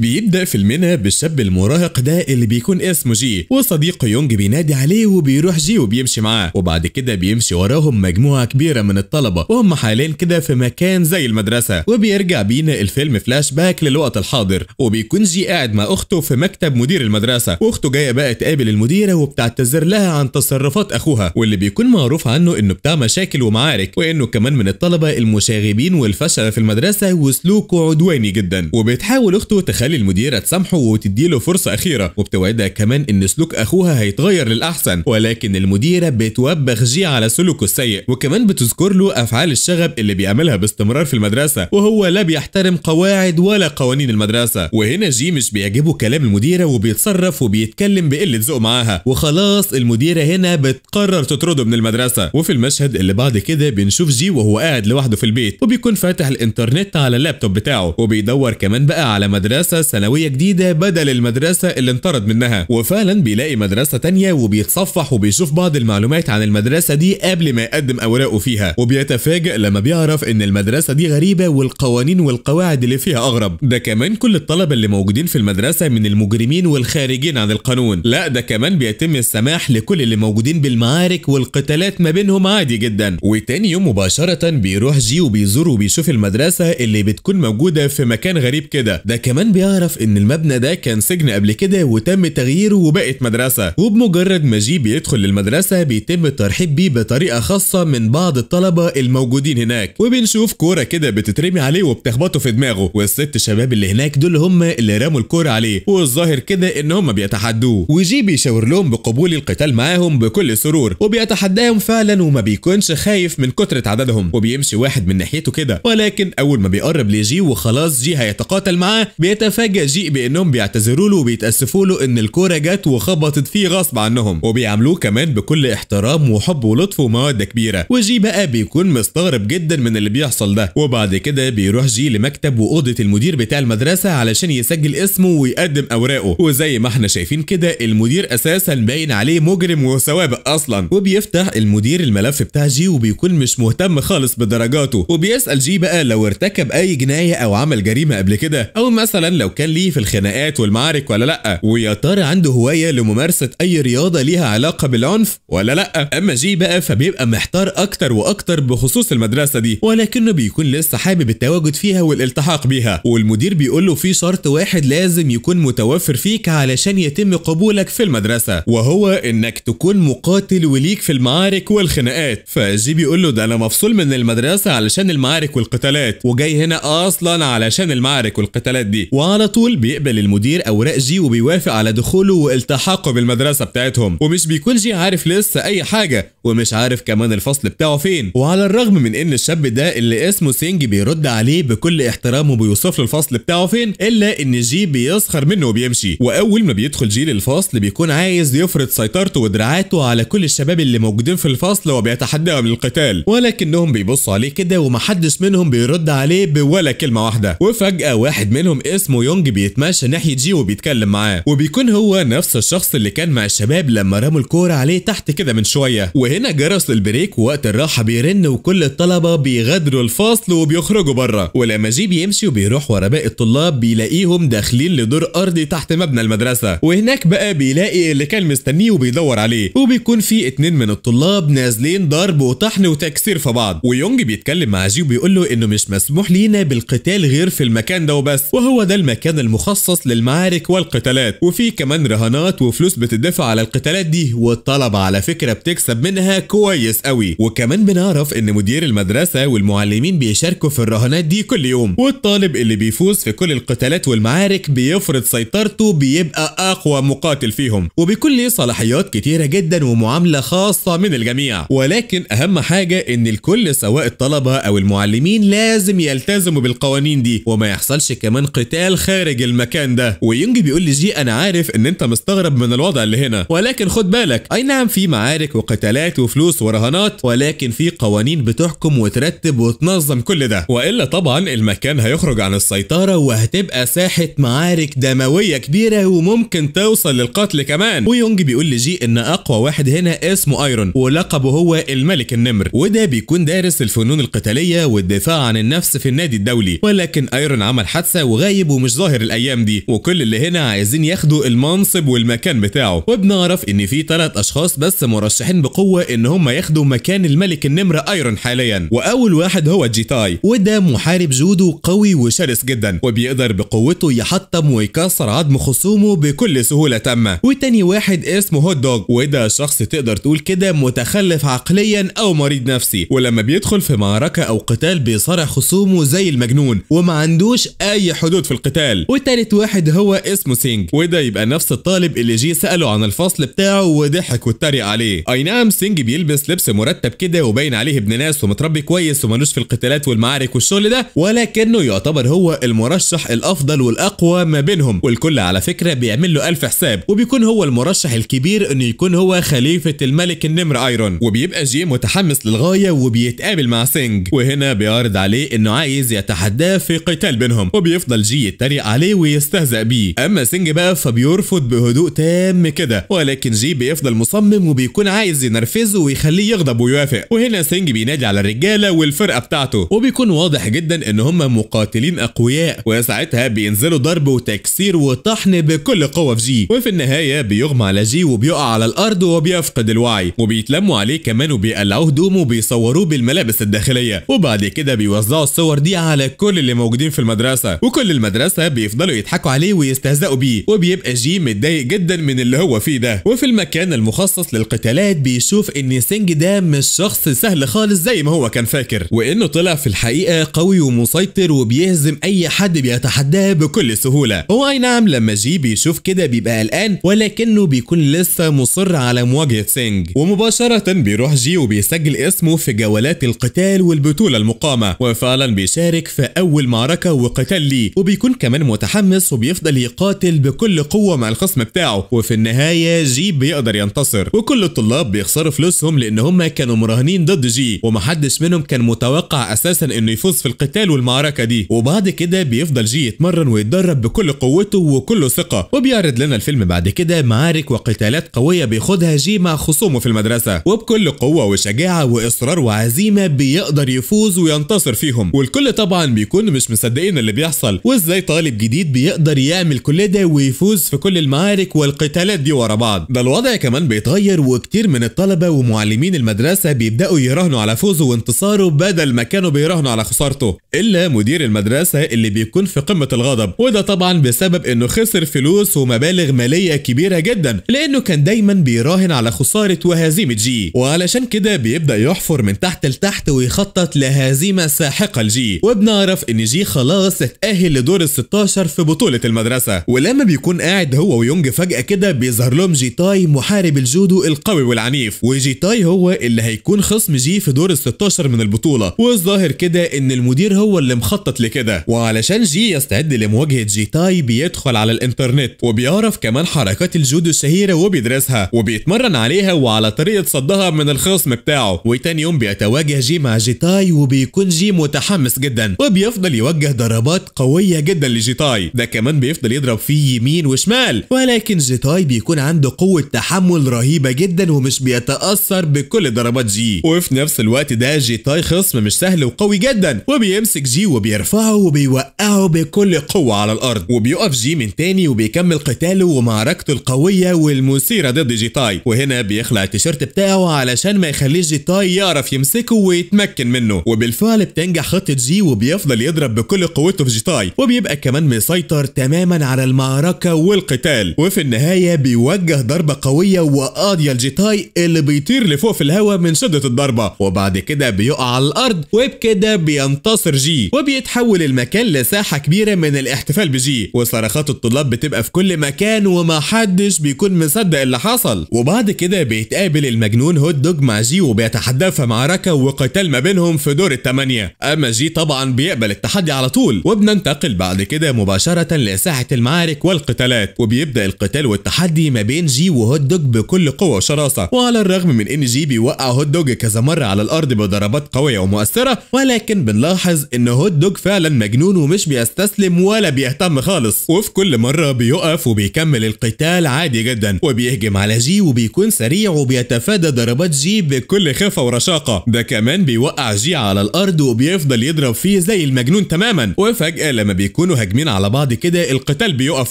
بيبدأ فيلمنا بالشاب المراهق ده اللي بيكون اسمه جي وصديقه يونج بينادي عليه وبيروح جي وبيمشي معاه وبعد كده بيمشي وراهم مجموعة كبيرة من الطلبة وهم حاليا كده في مكان زي المدرسة وبيرجع بينا الفيلم فلاش باك للوقت الحاضر وبيكون جي قاعد مع أخته في مكتب مدير المدرسة واخته جاية بقى تقابل المديرة وبتعتذر لها عن تصرفات أخوها واللي بيكون معروف عنه إنه بتاع مشاكل ومعارك وإنه كمان من الطلبة المشاغبين والفشلة في المدرسة وسلوكه عدواني جدا وبتحاول أخته تخلي بتخلي المديرة تسامحه وتديله فرصة أخيرة وبتوعدها كمان إن سلوك أخوها هيتغير للأحسن ولكن المديرة بتوبخ جي على سلوكه السيء وكمان بتذكر له أفعال الشغب اللي بيعملها باستمرار في المدرسة وهو لا بيحترم قواعد ولا قوانين المدرسة وهنا جي مش بيعجبه كلام المديرة وبيتصرف وبيتكلم بقلة ذوق معاها وخلاص المديرة هنا بتقرر تطرده من المدرسة وفي المشهد اللي بعد كده بنشوف جي وهو قاعد لوحده في البيت وبيكون فاتح الإنترنت على اللابتوب بتاعه وبيدور كمان بقى على مدرسة مدرسة ثانوية جديدة بدل المدرسة اللي انطرد منها وفعلا بيلاقي مدرسة تانية وبيتصفح وبيشوف بعض المعلومات عن المدرسة دي قبل ما يقدم أوراقه فيها وبيتفاجئ لما بيعرف إن المدرسة دي غريبة والقوانين والقواعد اللي فيها أغرب ده كمان كل الطلبة اللي موجودين في المدرسة من المجرمين والخارجين عن القانون لا ده كمان بيتم السماح لكل اللي موجودين بالمعارك والقتالات ما بينهم عادي جدا وتاني يوم مباشرة بيروح جي وبيزور وبيشوف المدرسة اللي بتكون موجودة في مكان غريب كده ده كمان بيعرف يعرف ان المبنى ده كان سجن قبل كده وتم تغييره وبقت مدرسة وبمجرد ما جي بيدخل للمدرسة بيتم الترحيب بيه بطريقة خاصة من بعض الطلبة الموجودين هناك وبنشوف كورة كده بتترمي عليه وبتخبطه في دماغه والست شباب اللي هناك دول هم اللي رموا الكورة عليه والظاهر كده ان هم بيتحدوه وجي بيشاور لهم بقبول القتال معاهم بكل سرور وبيتحداهم فعلا وما بيكونش خايف من كترة عددهم وبيمشي واحد من ناحيته كده ولكن اول ما بيقرب لجي وخلاص جي هيتقاتل معاه بيتف فجأة جيء بانهم بيعتذروا له وبيتأسفوا له ان الكورة جت وخبطت فيه غصب عنهم وبيعاملوه كمان بكل احترام وحب ولطف ومواد كبيرة وجي بقى بيكون مستغرب جدا من اللي بيحصل ده وبعد كده بيروح جي لمكتب وأوضة المدير بتاع المدرسة علشان يسجل اسمه ويقدم أوراقه وزي ما احنا شايفين كده المدير أساسا باين عليه مجرم وسوابق أصلا وبيفتح المدير الملف بتاع جي وبيكون مش مهتم خالص بدرجاته وبيسأل جي بقى لو ارتكب أي جناية أو عمل جريمة قبل كده أو مثلا لو لو كان ليه في الخناقات والمعارك ولا لا ويا ترى عنده هوايه لممارسه اي رياضه ليها علاقه بالعنف ولا لا اما جي بقى فبيبقى محتار اكتر واكتر بخصوص المدرسه دي ولكنه بيكون لسه حابب التواجد فيها والالتحاق بيها والمدير بيقول له في شرط واحد لازم يكون متوفر فيك علشان يتم قبولك في المدرسه وهو انك تكون مقاتل وليك في المعارك والخناقات فجي بيقول له ده انا مفصول من المدرسه علشان المعارك والقتالات وجاي هنا اصلا علشان المعارك والقتالات دي وعلى طول بيقبل المدير اوراق جي وبيوافق على دخوله والتحاقه بالمدرسه بتاعتهم ومش بيكون جي عارف لسه اي حاجه ومش عارف كمان الفصل بتاعه فين وعلى الرغم من ان الشاب ده اللي اسمه سينج بيرد عليه بكل احترام وبيوصف له الفصل بتاعه فين الا ان جي بيسخر منه وبيمشي واول ما بيدخل جي للفصل بيكون عايز يفرض سيطرته ودراعاته على كل الشباب اللي موجودين في الفصل وبيتحداهم للقتال ولكنهم بيبصوا عليه كده ومحدش منهم بيرد عليه بولا كلمه واحده وفجاه واحد منهم اسمه مو يونج بيتمشى ناحية جي وبيتكلم معاه وبيكون هو نفس الشخص اللي كان مع الشباب لما رموا الكورة عليه تحت كده من شوية وهنا جرس البريك ووقت الراحة بيرن وكل الطلبة بيغادروا الفصل وبيخرجوا بره ولما جي بيمشي وبيروح ورا باقي الطلاب بيلاقيهم داخلين لدور أرضي تحت مبنى المدرسة وهناك بقى بيلاقي اللي كان مستنيه وبيدور عليه وبيكون في اتنين من الطلاب نازلين ضرب وطحن وتكسير في بعض ويونج بيتكلم مع جي وبيقول له انه مش مسموح لينا بالقتال غير في المكان ده وبس وهو ده المكان المخصص للمعارك والقتالات وفي كمان رهانات وفلوس بتدفع على القتالات دي والطلبة على فكرة بتكسب منها كويس قوي وكمان بنعرف ان مدير المدرسة والمعلمين بيشاركوا في الرهانات دي كل يوم والطالب اللي بيفوز في كل القتالات والمعارك بيفرض سيطرته بيبقى اقوى مقاتل فيهم وبيكون ليه صلاحيات كتيرة جدا ومعاملة خاصة من الجميع ولكن اهم حاجة ان الكل سواء الطلبة او المعلمين لازم يلتزموا بالقوانين دي وما يحصلش كمان قتال خارج المكان ده ويونج بيقول لجي انا عارف ان انت مستغرب من الوضع اللي هنا ولكن خد بالك اي نعم في معارك وقتالات وفلوس ورهانات ولكن في قوانين بتحكم وترتب وتنظم كل ده والا طبعا المكان هيخرج عن السيطره وهتبقى ساحه معارك دمويه كبيره وممكن توصل للقتل كمان ويونج بيقول لجي ان اقوى واحد هنا اسمه ايرون ولقبه هو الملك النمر وده بيكون دارس الفنون القتاليه والدفاع عن النفس في النادي الدولي ولكن ايرون عمل حادثه وغايب ومش مش ظاهر الايام دي وكل اللي هنا عايزين ياخدوا المنصب والمكان بتاعه وبنعرف ان في ثلاث اشخاص بس مرشحين بقوه ان هم ياخدوا مكان الملك النمر ايرون حاليا واول واحد هو جيتاي وده محارب جودو قوي وشرس جدا وبيقدر بقوته يحطم ويكسر عظم خصومه بكل سهوله تامه وتاني واحد اسمه هوت دوج وده شخص تقدر تقول كده متخلف عقليا او مريض نفسي ولما بيدخل في معركه او قتال بيصارع خصومه زي المجنون وما عندوش اي حدود في القتال القتال وتالت واحد هو اسمه سينج وده يبقى نفس الطالب اللي جي سأله عن الفصل بتاعه وضحك واتريق عليه اي نعم سينج بيلبس لبس مرتب كده وباين عليه ابن ناس ومتربي كويس ومالوش في القتالات والمعارك والشغل ده ولكنه يعتبر هو المرشح الافضل والاقوى ما بينهم والكل على فكره بيعمل له الف حساب وبيكون هو المرشح الكبير انه يكون هو خليفه الملك النمر ايرون وبيبقى جي متحمس للغايه وبيتقابل مع سينج وهنا بيعرض عليه انه عايز يتحداه في قتال بينهم وبيفضل جي يتريق بيتريق عليه ويستهزأ بيه اما سينج بقى فبيرفض بهدوء تام كده ولكن جي بيفضل مصمم وبيكون عايز ينرفزه ويخليه يغضب ويوافق وهنا سينج بينادي على الرجاله والفرقه بتاعته وبيكون واضح جدا ان هم مقاتلين اقوياء وساعتها بينزلوا ضرب وتكسير وطحن بكل قوه في جي وفي النهايه بيغمى على جي وبيقع على الارض وبيفقد الوعي وبيتلموا عليه كمان وبيقلعوه هدومه وبيصوروه بالملابس الداخليه وبعد كده بيوزعوا الصور دي على كل اللي موجودين في المدرسه وكل المدرسه القصه بيفضلوا يضحكوا عليه ويستهزئوا بيه وبيبقى جي متضايق جدا من اللي هو فيه ده وفي المكان المخصص للقتالات بيشوف ان سينج ده مش شخص سهل خالص زي ما هو كان فاكر وانه طلع في الحقيقه قوي ومسيطر وبيهزم اي حد بيتحداه بكل سهوله هو اي نعم لما جي بيشوف كده بيبقى قلقان ولكنه بيكون لسه مصر على مواجهه سينج ومباشره بيروح جي وبيسجل اسمه في جولات القتال والبطوله المقامه وفعلا بيشارك في اول معركه وقتال ليه وبيكون كمان متحمس وبيفضل يقاتل بكل قوه مع الخصم بتاعه وفي النهايه جي بيقدر ينتصر وكل الطلاب بيخسروا فلوسهم لان هم كانوا مراهنين ضد جي ومحدش منهم كان متوقع اساسا انه يفوز في القتال والمعركه دي وبعد كده بيفضل جي يتمرن ويتدرب بكل قوته وكل ثقه وبيعرض لنا الفيلم بعد كده معارك وقتالات قويه بياخدها جي مع خصومه في المدرسه وبكل قوه وشجاعه واصرار وعزيمه بيقدر يفوز وينتصر فيهم والكل طبعا بيكون مش مصدقين اللي بيحصل وازاي طالب جديد بيقدر يعمل كل ده ويفوز في كل المعارك والقتالات دي ورا بعض ده الوضع كمان بيتغير وكتير من الطلبة ومعلمين المدرسة بيبدأوا يراهنوا على فوزه وانتصاره بدل ما كانوا بيراهنوا على خسارته إلا مدير المدرسة اللي بيكون في قمة الغضب وده طبعا بسبب انه خسر فلوس ومبالغ مالية كبيرة جدا لانه كان دايما بيراهن على خسارة وهزيمة جي وعلشان كده بيبدأ يحفر من تحت لتحت ويخطط لهزيمة ساحقة لجي وبنعرف ان جي خلاص اتأهل لدور 16 في بطولة المدرسة ولما بيكون قاعد هو ويونج فجأة كده بيظهر لهم جيتاي محارب الجودو القوي والعنيف وجيتاي هو اللي هيكون خصم جي في دور ال 16 من البطولة والظاهر كده ان المدير هو اللي مخطط لكده وعلشان جي يستعد لمواجهة جيتاي بيدخل على الانترنت وبيعرف كمان حركات الجودو الشهيرة وبيدرسها وبيتمرن عليها وعلى طريقة صدها من الخصم بتاعه وتاني يوم بيتواجه جي مع جيتاي وبيكون جي متحمس جدا وبيفضل يوجه ضربات قوية جدا لجيتاي ده كمان بيفضل يضرب فيه يمين وشمال ولكن جيتاي بيكون عنده قوة تحمل رهيبة جدا ومش بيتأثر بكل ضربات جي وفي نفس الوقت ده جيتاي خصم مش سهل وقوي جدا وبيمسك جي وبيرفعه وبيوقعه بكل قوة على الأرض وبيقف جي من تاني وبيكمل قتاله ومعركته القوية والمثيرة ضد جيتاي وهنا بيخلع التيشيرت بتاعه علشان ما يخليش جيتاي يعرف يمسكه ويتمكن منه وبالفعل بتنجح خطة جي وبيفضل يضرب بكل قوته في جيتاي وبيبقى كمان مسيطر تماما على المعركة والقتال وفي النهاية بيوجه ضربة قوية وقاضية الجيتاي اللي بيطير لفوق في الهواء من شدة الضربة وبعد كده بيقع على الأرض وبكده بينتصر جي وبيتحول المكان لساحة كبيرة من الاحتفال بجي وصرخات الطلاب بتبقى في كل مكان ومحدش بيكون مصدق اللي حصل وبعد كده بيتقابل المجنون هوت دوج مع جي وبيتحدى في معركة وقتال ما بينهم في دور الثمانية أما جي طبعا بيقبل التحدي على طول وبننتقل بعد كده مباشرة لساحة المعارك والقتالات وبيبدأ القتال والتحدي ما بين جي وهوت دوج بكل قوة وشراسة وعلى الرغم من ان جي بيوقع هوت دوج كذا مرة على الارض بضربات قوية ومؤثرة ولكن بنلاحظ ان هوت دوج فعلا مجنون ومش بيستسلم ولا بيهتم خالص وفي كل مرة بيقف وبيكمل القتال عادي جدا وبيهجم على جي وبيكون سريع وبيتفادى ضربات جي بكل خفة ورشاقة ده كمان بيوقع جي على الارض وبيفضل يضرب فيه زي المجنون تماما وفجأة لما بيكونوا هاجمين على بعض كده القتال بيقف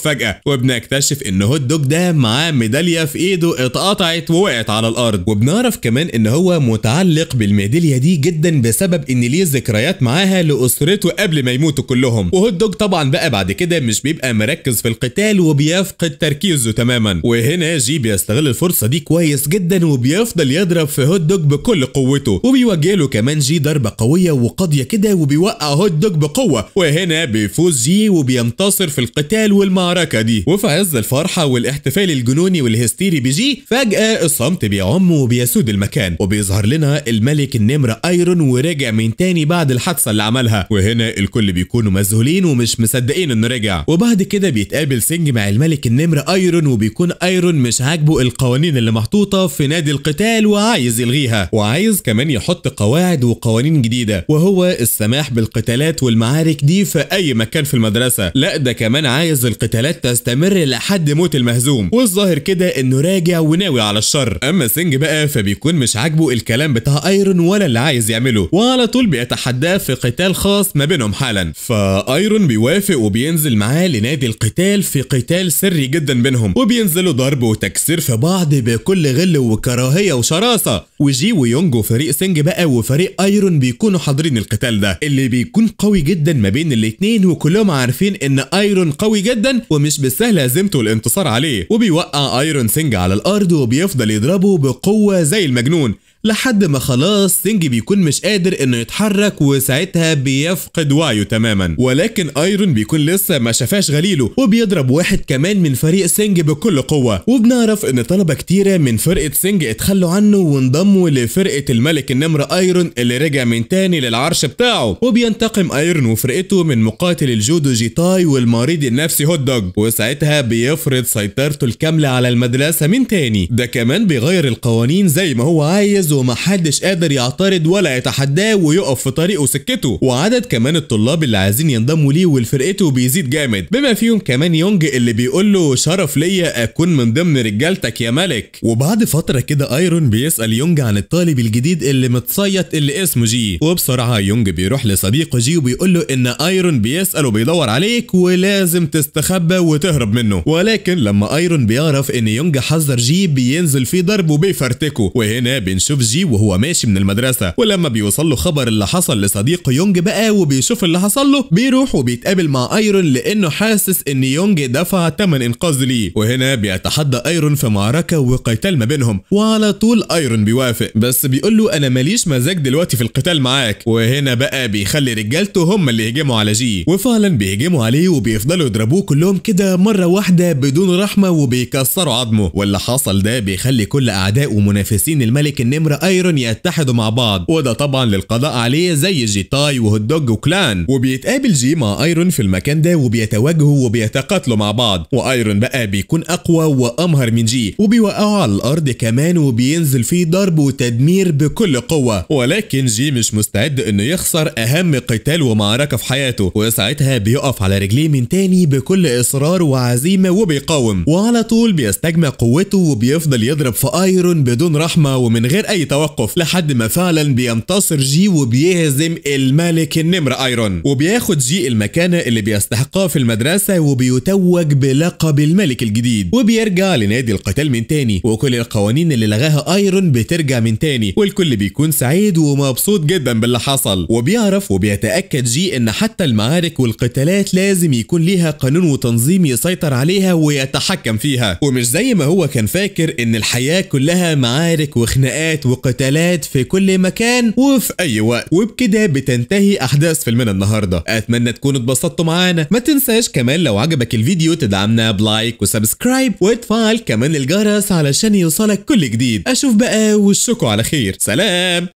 فجأة وبنكتشف ان هوت دوج ده معاه ميدالية في ايده اتقطعت ووقعت على الارض وبنعرف كمان ان هو متعلق بالميدالية دي جدا بسبب ان ليه ذكريات معاها لاسرته قبل ما يموتوا كلهم وهوت دوج طبعا بقى بعد كده مش بيبقى مركز في القتال وبيفقد تركيزه تماما وهنا جي بيستغل الفرصة دي كويس جدا وبيفضل يضرب في هوت دوج بكل قوته وبيوجه له كمان جي ضربة قوية وقاضية كده وبيوقع هوت دوج بقوة وهنا بيفوز جي بيه وبينتصر في القتال والمعركة دي وفي عز الفرحة والاحتفال الجنوني والهستيري بجي فجأة الصمت بيعم وبيسود المكان وبيظهر لنا الملك النمر ايرون ورجع من تاني بعد الحادثة اللي عملها وهنا الكل بيكونوا مذهولين ومش مصدقين انه رجع وبعد كده بيتقابل سينج مع الملك النمر ايرون وبيكون ايرون مش عاجبه القوانين اللي محطوطة في نادي القتال وعايز يلغيها وعايز كمان يحط قواعد وقوانين جديدة وهو السماح بالقتالات والمعارك دي في اي مكان في المدرسه لا ده كمان عايز القتالات تستمر لحد موت المهزوم والظاهر كده انه راجع وناوي على الشر اما سينج بقى فبيكون مش عاجبه الكلام بتاع ايرون ولا اللي عايز يعمله وعلى طول بيتحداه في قتال خاص ما بينهم حالا فايرون بيوافق وبينزل معاه لنادي القتال في قتال سري جدا بينهم وبينزلوا ضرب وتكسير في بعض بكل غل وكراهيه وشراسه وجي ويونج وفريق سينج بقى وفريق ايرون بيكونوا حاضرين القتال ده اللي بيكون قوي جدا ما بين الاثنين وكلهم عارفين ان ايرون قوي جدا ومش بالسهل هزيمته والانتصار عليه وبيوقع ايرون سينج على الارض وبيفضل يضربه بقوه زي المجنون لحد ما خلاص سينج بيكون مش قادر انه يتحرك وساعتها بيفقد وعيه تماما ولكن ايرون بيكون لسه ما شافاش غليله وبيضرب واحد كمان من فريق سينج بكل قوه وبنعرف ان طلبه كتيره من فرقه سينج اتخلوا عنه وانضموا لفرقه الملك النمر ايرون اللي رجع من تاني للعرش بتاعه وبينتقم ايرون وفرقته من مقاتل الجودو جيتاي والمريض النفسي هوت دوج وساعتها بيفرض سيطرته الكامله على المدرسه من تاني ده كمان بيغير القوانين زي ما هو عايز ومحدش قادر يعترض ولا يتحداه ويقف في طريقه وسكته وعدد كمان الطلاب اللي عايزين ينضموا ليه ولفرقته بيزيد جامد بما فيهم كمان يونج اللي بيقول له شرف ليا اكون من ضمن رجالتك يا ملك وبعد فتره كده ايرون بيسال يونج عن الطالب الجديد اللي متصيط اللي اسمه جي وبسرعه يونج بيروح لصديقه جي وبيقول له ان ايرون بيسال وبيدور عليك ولازم تستخبى وتهرب منه ولكن لما ايرون بيعرف ان يونج حذر جي بينزل فيه ضرب وبيفرتكه وهنا بنشوف ببجي وهو ماشي من المدرسه ولما بيوصل له خبر اللي حصل لصديقه يونج بقى وبيشوف اللي حصل له بيروح وبيتقابل مع ايرون لانه حاسس ان يونج دفع ثمن انقاذ ليه وهنا بيتحدى ايرون في معركه وقتال ما بينهم وعلى طول ايرون بيوافق بس بيقول له انا ماليش مزاج دلوقتي في القتال معاك وهنا بقى بيخلي رجالته هم اللي يهجموا على جي وفعلا بيهجموا عليه وبيفضلوا يضربوه كلهم كده مره واحده بدون رحمه وبيكسروا عظمه واللي حصل ده بيخلي كل اعداء ومنافسين الملك النمر ايرون يتحدوا مع بعض وده طبعا للقضاء عليه زي جيتاي وهوت دوج وكلان وبيتقابل جي مع ايرون في المكان ده وبيتواجهوا وبيتقاتلوا مع بعض وايرون بقى بيكون اقوى وامهر من جي وبيوقعه على الارض كمان وبينزل فيه ضرب وتدمير بكل قوه ولكن جي مش مستعد انه يخسر اهم قتال ومعركه في حياته وساعتها بيقف على رجليه من تاني بكل اصرار وعزيمه وبيقاوم وعلى طول بيستجمع قوته وبيفضل يضرب في ايرون بدون رحمه ومن غير اي توقف لحد ما فعلا بينتصر جي وبيهزم الملك النمر ايرون وبياخد جي المكانه اللي بيستحقها في المدرسه وبيتوج بلقب الملك الجديد وبيرجع لنادي القتال من تاني وكل القوانين اللي لغاها ايرون بترجع من تاني والكل بيكون سعيد ومبسوط جدا باللي حصل وبيعرف وبيتاكد جي ان حتى المعارك والقتالات لازم يكون ليها قانون وتنظيم يسيطر عليها ويتحكم فيها ومش زي ما هو كان فاكر ان الحياه كلها معارك وخناقات وقتالات في كل مكان وفي أي وقت وبكده بتنتهي أحداث فيلمنا النهاردة أتمنى تكونوا اتبسطتوا معانا ما تنساش كمان لو عجبك الفيديو تدعمنا بلايك وسبسكرايب وتفعل كمان الجرس علشان يوصلك كل جديد أشوف بقى وشكوا على خير سلام